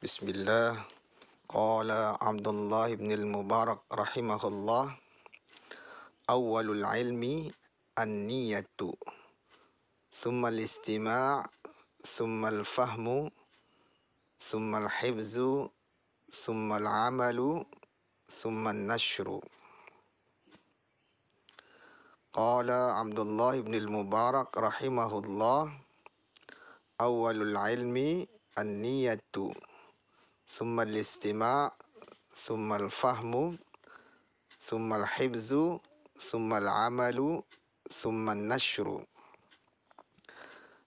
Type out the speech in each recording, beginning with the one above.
بسم الله قال عبد الله بن المبارك رحمه الله أول العلم النية ثم الاستماع ثم الفهم ثم الحفظ ثم العمل ثم النشر قال عبد الله بن المبارك رحمه الله أول العلم النية summa istima' summa fahmu summa hibzu summa amalu summa nashru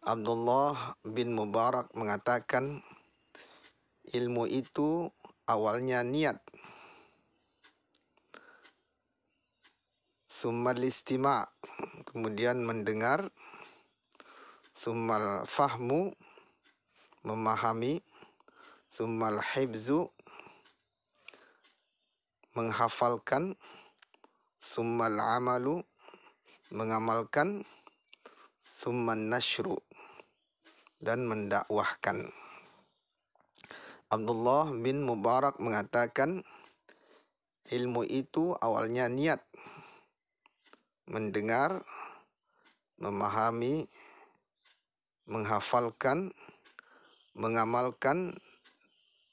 Abdullah bin Mubarak mengatakan ilmu itu awalnya niat summal istima kemudian mendengar summal fahmu memahami Sumal hibzu menghafalkan summal amalu mengamalkan summan nasyru dan mendakwahkan Abdullah bin Mubarak mengatakan ilmu itu awalnya niat mendengar memahami menghafalkan mengamalkan